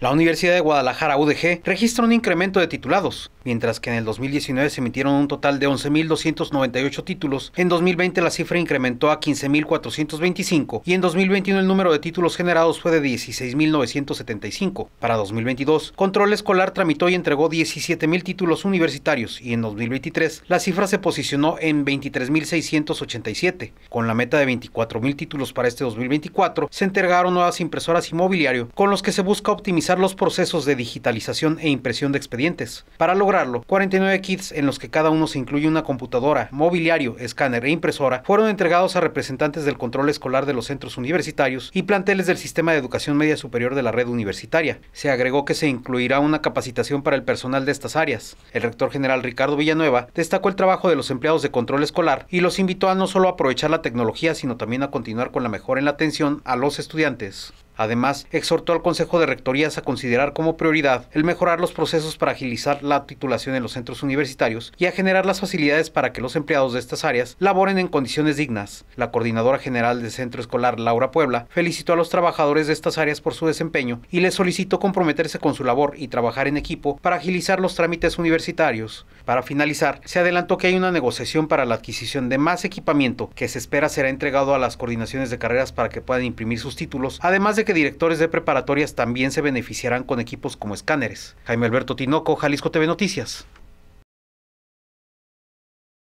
La Universidad de Guadalajara, UDG, registra un incremento de titulados, mientras que en el 2019 se emitieron un total de 11.298 títulos, en 2020 la cifra incrementó a 15.425 y en 2021 el número de títulos generados fue de 16.975. Para 2022, Control Escolar tramitó y entregó 17.000 títulos universitarios y en 2023 la cifra se posicionó en 23.687. Con la meta de 24.000 títulos para este 2024, se entregaron nuevas impresoras y mobiliario, con los que se busca optimizar los procesos de digitalización e impresión de expedientes. Para lograrlo, 49 kits en los que cada uno se incluye una computadora, mobiliario, escáner e impresora fueron entregados a representantes del control escolar de los centros universitarios y planteles del sistema de educación media superior de la red universitaria. Se agregó que se incluirá una capacitación para el personal de estas áreas. El rector general Ricardo Villanueva destacó el trabajo de los empleados de control escolar y los invitó a no solo aprovechar la tecnología, sino también a continuar con la mejora en la atención a los estudiantes. Además, exhortó al Consejo de Rectorías a considerar como prioridad el mejorar los procesos para agilizar la titulación en los centros universitarios y a generar las facilidades para que los empleados de estas áreas laboren en condiciones dignas. La coordinadora general del centro escolar, Laura Puebla, felicitó a los trabajadores de estas áreas por su desempeño y les solicitó comprometerse con su labor y trabajar en equipo para agilizar los trámites universitarios. Para finalizar, se adelantó que hay una negociación para la adquisición de más equipamiento que se espera será entregado a las coordinaciones de carreras para que puedan imprimir sus títulos, además de que directores de preparatorias también se beneficiarán con equipos como escáneres. Jaime Alberto Tinoco, Jalisco TV Noticias.